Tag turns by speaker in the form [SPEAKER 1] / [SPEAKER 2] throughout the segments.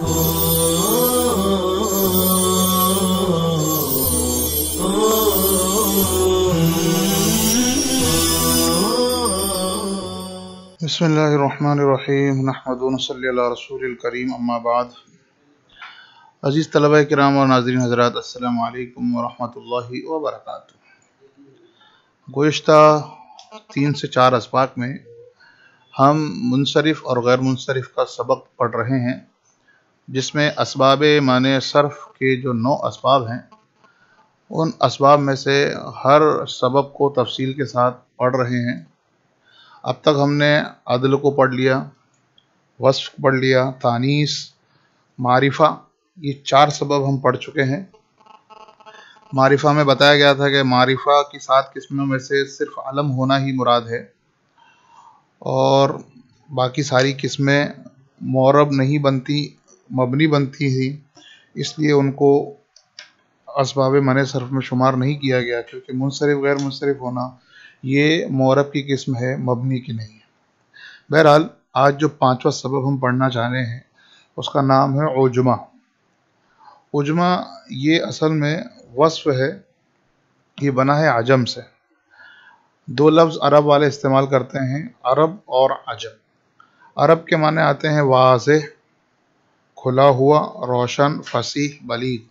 [SPEAKER 1] बसमीम् नहमद रसूल करीम अम्माबाद अज़ीज़ तलबा कराम और नाजरीन हज़रात असलकम वरहि वरक गुज्त तीन से चार इसबाक में हम मुनसरफ़ और गैर मुनसरफ़ का सबक पढ़ रहे हैं जिसमें इसबाब माने सर्फ के जो नौ इसबाब हैं उन इसबाब में से हर सबब को तफसील के साथ पढ़ रहे हैं अब तक हमने अदल को पढ़ लिया वस्फ पढ़ लिया तानीस मारिफा ये चार सबब हम पढ़ चुके हैं मारिफा में बताया गया था कि मारिफा की सात किस्मों में से सिर्फ अलम होना ही मुराद है और बाकी सारी किस्में मौरब नहीं बनती मबनी बनती थी इसलिए उनको इसबाब मन सरफ में शुमार नहीं किया गया क्योंकि मुनसरफ गैर मुनसरफ होना ये मौरब की किस्म है मबनी की नहीं बहरहाल आज जो पांचवा सबब हम पढ़ना चाह रहे हैं उसका नाम है ओजमा उजमा ये असल में वस्फ है ये बना है आजम से दो लफ्ज़ अरब वाले इस्तेमाल करते हैं अरब और आजम अरब के माने आते हैं वाज खुला हुआ रोशन फसीह बलीग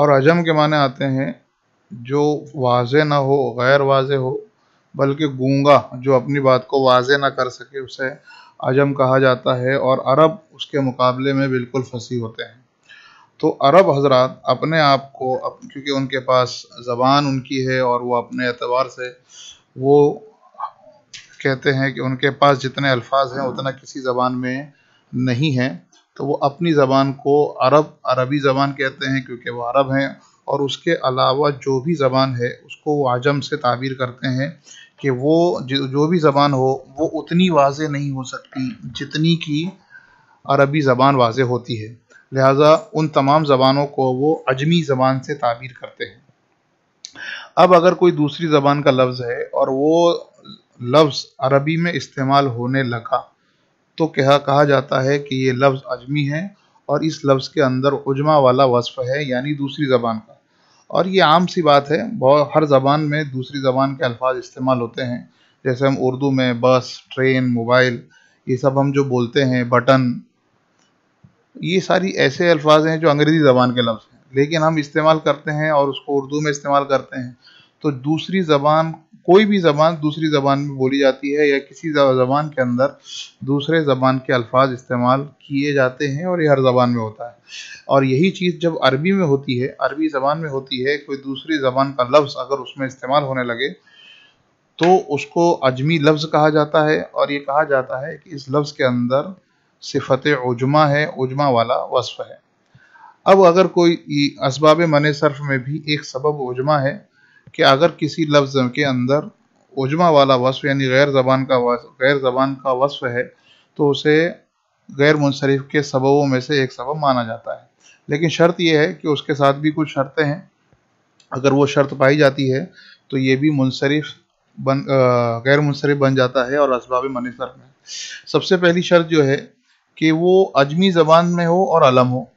[SPEAKER 1] और अजम के माने आते हैं जो वाज ना हो गैर वाज हो बल्कि गूंगा जो अपनी बात को वाज ना कर सके उसे अजम कहा जाता है और अरब उसके मुकाबले में बिल्कुल फंसी होते हैं तो अरब हजरत अपने आप को अप, क्योंकि उनके पास ज़बान उनकी है और वो अपने एतबार से वो कहते हैं कि उनके पास जितने अल्फाज हैं उतना किसी ज़बान में नहीं है तो वो अपनी ज़बान को अरब अरबी ज़बान कहते हैं क्योंकि वो अरब हैं और उसके अलावा जो भी ज़बान है उसको वो आजम से ताबीर करते हैं कि वो जो भी ज़बान हो वो उतनी वाज नहीं हो सकती जितनी कि अरबी ज़बान वाज होती है लिहाजा उन तमाम ज़बानों को वो अजमी ज़बान से ताबीर करते हैं अब अगर कोई दूसरी ज़बान का लफ्ज़ है और वो लफ्ज़ अरबी में इस्तेमाल होने लगा तो कहा कहा जाता है कि ये लफ्ज़ अजमी है और इस लफ्ज़ के अंदर उजमा वाला वसफ़ है यानी दूसरी ज़बान का और ये आम सी बात है बहुत हर ज़बान में दूसरी ज़बान के अल्फाज इस्तेमाल होते हैं जैसे हम उर्दू में बस ट्रेन मोबाइल ये सब हम जो बोलते हैं बटन ये सारी ऐसे अल्फाज हैं जो अंग्रेज़ी ज़बान के लफ्ज़ हैं लेकिन हम इस्तेमाल करते हैं और उसको उर्दू में इस्तेमाल करते हैं तो दूसरी ज़बान कोई भी ज़बान दूसरी ज़बान में बोली जाती है या किसी ज़बान के अंदर दूसरे ज़बान के अल्फाज इस्तेमाल किए जाते हैं और ये हर ज़बान में होता है और यही चीज़ जब अरबी में होती है अरबी ज़बान में होती है कोई दूसरी ज़बान का लफ्ज़ अगर उसमें इस्तेमाल होने लगे तो उसको अजमी लफ्ज़ कहा जाता है और ये कहा जाता है कि इस लफ्ज़ के अंदर सिफत उजमा है उजमा वाला वसफ़ है अब अगर कोई इसबाब मन सर्फ में भी एक सबब उजमा है कि अगर किसी लफ्ज़ के अंदर उजमा वाला वस्फ यानी गैर ज़बान का गैर ज़बान का वस्फ है तो उसे गैर मुनसरफ के सबबों में से एक सबब माना जाता है लेकिन शर्त यह है कि उसके साथ भी कुछ शर्तें हैं अगर वो शर्त पाई जाती है तो ये भी मुनसरफ बन गैर मुनसरफ बन जाता है और इसबाब मनसर में सबसे पहली शर्त जो है कि वो अजमी ज़बान में हो और अलम हो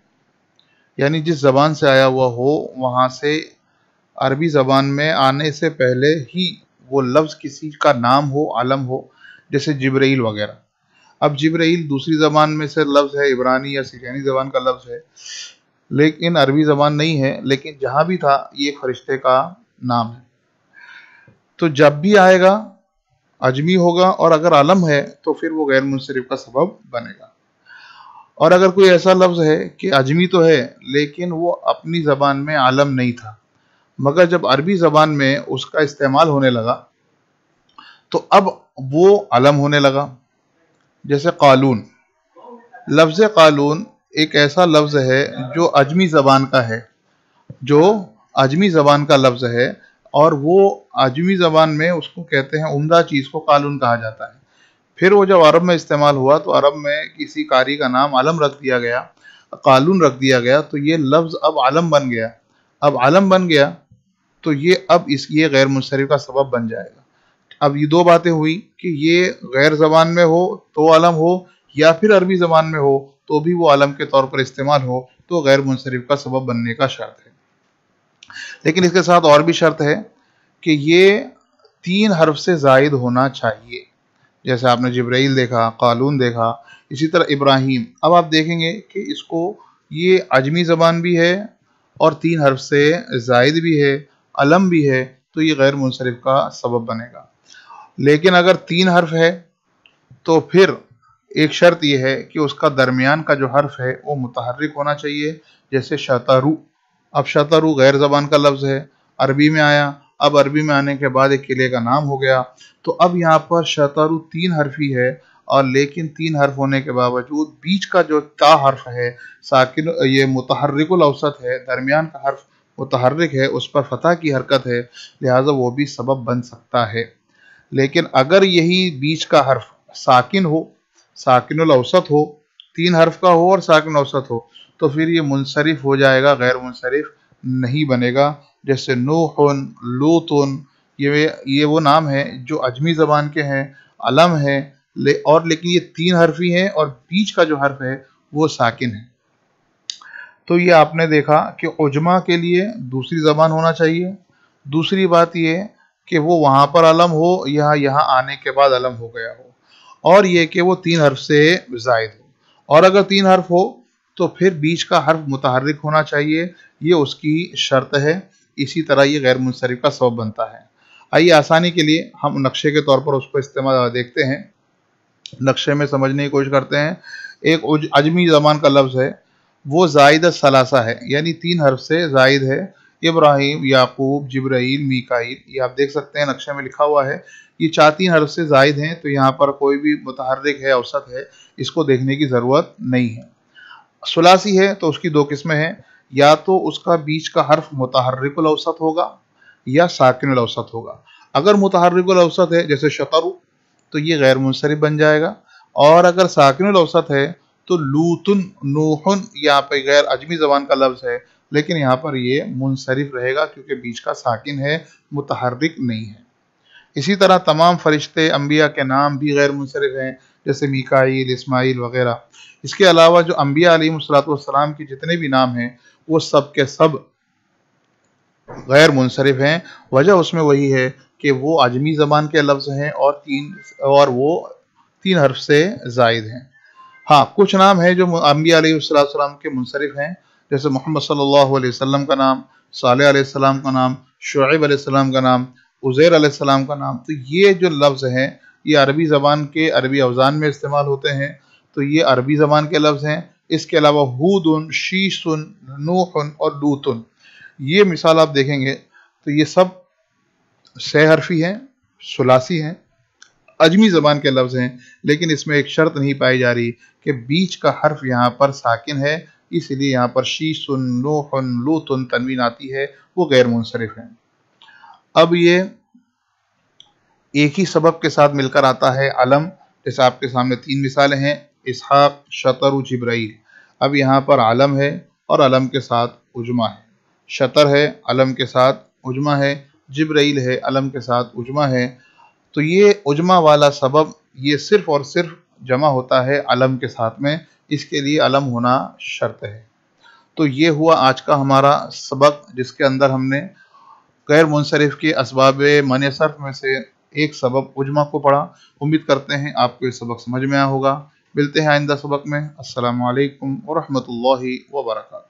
[SPEAKER 1] यानी जिस ज़बान से आया हुआ हो वहाँ से अरबी ज़बान में आने से पहले ही वो लफ्ज़ किसी का नाम हो आलम हो जैसे जब्राइल वगैरह अब जब्राइल दूसरी ज़बान में से लफ्ज़ है इब्रानी या सिकैनी ज़बान का लफ्ज़ है लेकिन अरबी ज़बान नहीं है लेकिन जहाँ भी था ये फरिश्ते का नाम है तो जब भी आएगा अजमी होगा और अगर आलम है तो फिर वो गैर मुनसरफ का सबब बनेगा और अगर कोई ऐसा लफ्ज़ है कि अजमी तो है लेकिन वो अपनी ज़बान में आलम नहीं था मगर जब अरबी ज़बान में उसका इस्तेमाल होने लगा तो अब वो अलम होने लगा जैसे कलून लफ्ज़ कलून एक ऐसा लफ्ज़ है जो अजमी ज़बान का है जो अजमी ज़बान का लफ्ज़ है और वो अजमी ज़बान में उसको कहते हैं उमदा चीज़ को कलून कहा जाता है फिर वो जब अरब में इस्तेमाल हुआ तो अरब में किसी कारी का नाम आलम रख दिया गया कलून रख दिया गया तो ये लफ्ज़ अब आलम बन गया अब आलम बन गया तो ये अब इस ये गैर मुनसरफ का सबब बन जाएगा अब ये दो बातें हुई कि ये गैर जबान में हो तो आलम हो या फिर अरबी ज़बान में हो तो भी वो आलम के तौर पर इस्तेमाल हो तो गैर मुनसरफ का सबब बनने का शर्त है लेकिन इसके साथ और भी शर्त है कि ये तीन हर्फ से जायद होना चाहिए जैसे आपने जब्राइल देखा कालून देखा इसी तरह इब्राहिम अब आप देखेंगे कि इसको ये अजमी ज़बान भी है और तीन हर्फ से जायद भी है अलम भी है तो ये गैर मुनसरफ का सबब बनेगा लेकिन अगर तीन हर्फ है तो फिर एक शर्त यह है कि उसका दरमियान का जो हर्फ है वो मुतहरक होना चाहिए जैसे शतारू अब शतारू गैर ज़बान का लफ्ज़ है अरबी में आया अब अरबी में आने के बाद एक किले का नाम हो गया तो अब यहाँ पर शतारू तीन हर्फी है और लेकिन तीन हर्फ होने के बावजूद बीच का जो ता हर्फ है साकिन ये मुतहरकुल औसत है दरमियान का हर्फ मुतहरक है उस पर फतह की हरकत है लिहाजा वो भी सबब बन सकता है लेकिन अगर यही बीच का हर्फ साकिन हो साकिन औसत हो तीन हर्फ का हो और साकिन औसत हो तो फिर ये मुनसरफ हो जाएगा गैर मुनसरफ नहीं बनेगा जैसे नूहन तुन ये ये वो नाम है जो अजमी ज़बान के हैं अलम है ले और लेकिन ये तीन हर्फी हैं और बीच का जो हर्फ है वो साकिन है तो ये आपने देखा कि उजमा के लिए दूसरी ज़बान होना चाहिए दूसरी बात ये कि वो वहाँ पर अलम हो या यहाँ आने के बाद अलम हो गया हो और ये कि वो तीन हर्फ से जायद हो और अगर तीन हर्फ हो तो फिर बीच का हर्फ मुतहरक होना चाहिए ये उसकी शर्त है इसी तरह ये गैर मुनसरफ का सबब बनता है आइए आसानी के लिए हम नक्शे के तौर पर उसको इस्तेमाल देखते हैं नक्शे में समझने की कोशिश करते हैं एक अजमी ज़बान का लफ्ज़ है वो जायद सलासा है यानी तीन हर्फ से जायद है इब्राहिम याकूब जब्राइल मीकाइल ये आप देख सकते हैं नक्शे में लिखा हुआ है ये चार तीन हर्फ से जायद हैं तो यहाँ पर कोई भी मुतहरक है औसत है इसको देखने की ज़रूरत नहीं है सलासी है तो उसकी दो किस्में हैं या तो उसका बीच का हर्फ मुतहरकुल औसत होगा या साकिन औसत होगा अगर मुतहरकुल औसत है जैसे शतरु तो ये गैर मुनसरफ बन जाएगा और अगर साकिन औसत है तो लूतुन नूहन यहाँ पे गैर अजमी ज़बान का लफ्ज़ है लेकिन यहाँ पर ये मुनसरफ रहेगा क्योंकि बीच का साकिन है मुतहरक नहीं है इसी तरह तमाम फरिश्ते अम्बिया के नाम भी गैर मुनसरफ हैं जैसे मिकाइल इसमाइल वगैरह इसके अलावा जो अम्बिया अलीसलाम के जितने भी नाम हैं वो सब के सब गैर मुनसरफ हैं वजह उसमें वही है कि वो अजमी ज़बान के लफ्ज़ हैं और तीन और वो तीन हर्फ से जायद हैं हाँ कुछ नाम है जो अम्बिया के मुनसरफ हैं जैसे मोहम्मद सल्लाम का नाम साल का नाम शुएब अलैहिस्सलाम का नाम उज़ैर अलैहिस्सलाम का नाम तो ये जो लफ्ज़ हैं ये अरबी ज़बान के अरबी अवजान में इस्तेमाल होते हैं तो ये अरबी ज़बान के लफ्ज़ हैं इसके अलावा हूदन शीसन नूहन और लूतन ये मिसाल आप देखेंगे तो ये सब सहरफी हैं सलासी हैं अजमी ज़बान के लफ्ज़ हैं लेकिन इसमें एक शर्त नहीं पाई जा रही कि बीच का हर्फ यहाँ पर साकिन है इसलिए यहाँ पर शी सुन लो तुन तनवीन आती है वो गैर मुनसरफ है अब ये एक ही सबब के साथ मिलकर आता है अलम जैसे आपके सामने तीन मिसालें हैं इसहाक शतर जिब्राइल अब यहाँ पर आलम है और अलम के साथ उजमा है शतर है अलम के साथ उजमा है जिब्राइल है अलम के साथ उजमा है तो ये उजमा वाला सबब ये सिर्फ और सिर्फ जमा होता है अलम के साथ में इसके लिए अलम होना शर्त है तो ये हुआ आज का हमारा सबक जिसके अंदर हमने गैर मुनसरफ के इसबाब सरफ में से एक सबक उजमा को पढ़ा उम्मीद करते हैं आपको ये सबक समझ में आया होगा मिलते हैं आइंदा सबक में असलकम वरहमल वर्का